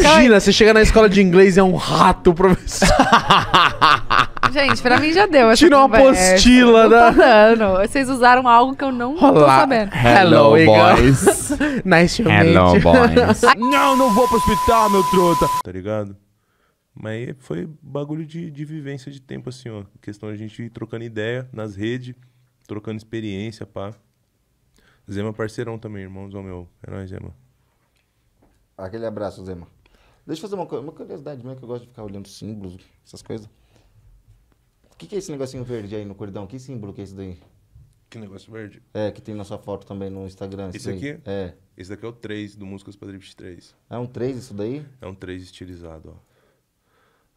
Imagina, você chega na escola de inglês e é um rato, professor. Gente, pra mim já deu. Tirou uma apostila, né? Não tô Vocês usaram algo que eu não tô sabendo. Hello, Hello, boys. nice to meet Hello, you. boys. Não, não vou pro hospital, meu trota. Tá ligado? Mas foi bagulho de, de vivência de tempo, assim, ó. Questão de a gente ir trocando ideia nas redes, trocando experiência, pá. Zema é parceirão também, irmãozão é meu. É nóis, Zema. Aquele abraço, Zema. Deixa eu fazer uma, uma curiosidade minha, que eu gosto de ficar olhando símbolos, essas coisas. O que, que é esse negocinho verde aí no cordão? Que símbolo que é esse daí? Que negócio verde? É, que tem na sua foto também no Instagram. Esse, esse aqui? É. Esse daqui é o 3 do Músicas para Drift 3. É um 3 isso daí? É um 3 estilizado, ó.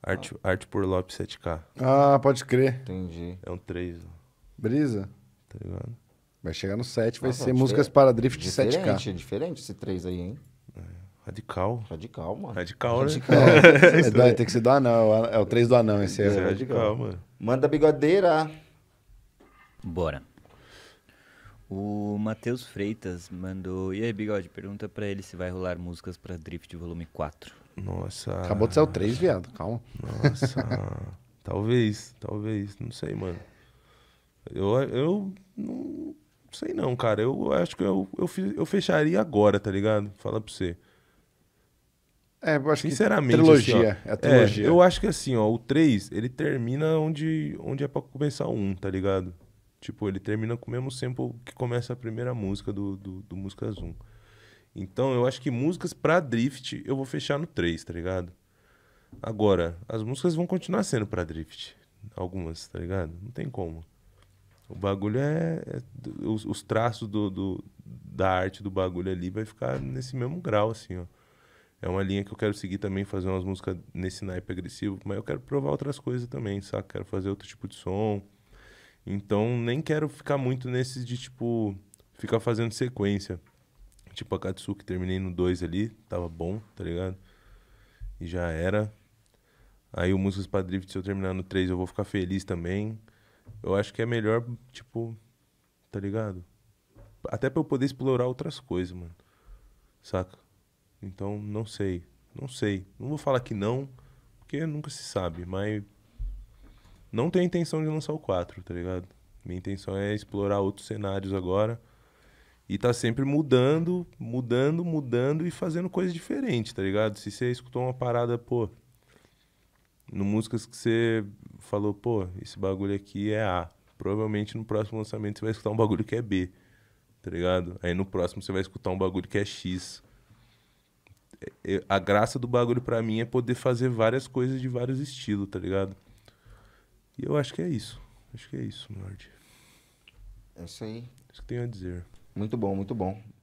Arte, ah. arte por Lopes 7K. Ah, pode crer. Entendi. É um 3, ó. Brisa? Tá ligado? Vai chegar no 7, vai Nossa, ah, ser é Músicas para Drift diferente, 7K. É diferente, diferente esse 3 aí, hein? Radical. Radical, mano. Radical, radical né? Radical. é, tem que ser do anão. É o 3 é do anão esse aí. É, é radical, radical, mano. Manda bigodeira. Bora. O Matheus Freitas mandou. E aí, Bigode? Pergunta pra ele se vai rolar músicas pra Drift volume 4. Nossa. Acabou de ser o 3, viado. Calma. Nossa. talvez, talvez. Não sei, mano. Eu, eu não sei não, cara. Eu acho que eu, eu, eu fecharia agora, tá ligado? Fala pra você. É, eu acho Sinceramente, que trilogia, assim, ó, é a é, trilogia. É, eu acho que assim, ó, o 3, ele termina onde, onde é pra começar o 1, tá ligado? Tipo, ele termina com o mesmo tempo que começa a primeira música do, do, do Músicas 1. Então, eu acho que músicas pra Drift, eu vou fechar no 3, tá ligado? Agora, as músicas vão continuar sendo pra Drift. Algumas, tá ligado? Não tem como. O bagulho é. é os, os, traços do, do, da arte do bagulho ali vai ficar nesse mesmo grau, assim, ó é uma linha que eu quero seguir também, fazer umas músicas nesse naipe agressivo, mas eu quero provar outras coisas também, saca? Quero fazer outro tipo de som. Então, nem quero ficar muito nesses de, tipo, ficar fazendo sequência. Tipo, a Katsuki terminei no 2 ali, tava bom, tá ligado? E já era. Aí o Músicas pra Drift, se eu terminar no 3, eu vou ficar feliz também. Eu acho que é melhor, tipo, tá ligado? Até pra eu poder explorar outras coisas, mano. Saca? Então, não sei. Não sei. Não vou falar que não, porque nunca se sabe, mas não tenho intenção de lançar o 4, tá ligado? Minha intenção é explorar outros cenários agora. E tá sempre mudando, mudando, mudando e fazendo coisa diferente, tá ligado? Se você escutou uma parada, pô. No músicas que você falou, pô, esse bagulho aqui é A. Provavelmente no próximo lançamento você vai escutar um bagulho que é B, tá ligado? Aí no próximo você vai escutar um bagulho que é X a graça do bagulho para mim é poder fazer várias coisas de vários estilos, tá ligado? E eu acho que é isso. Acho que é isso, Nord. É isso aí. Isso que tenho a dizer. Muito bom, muito bom.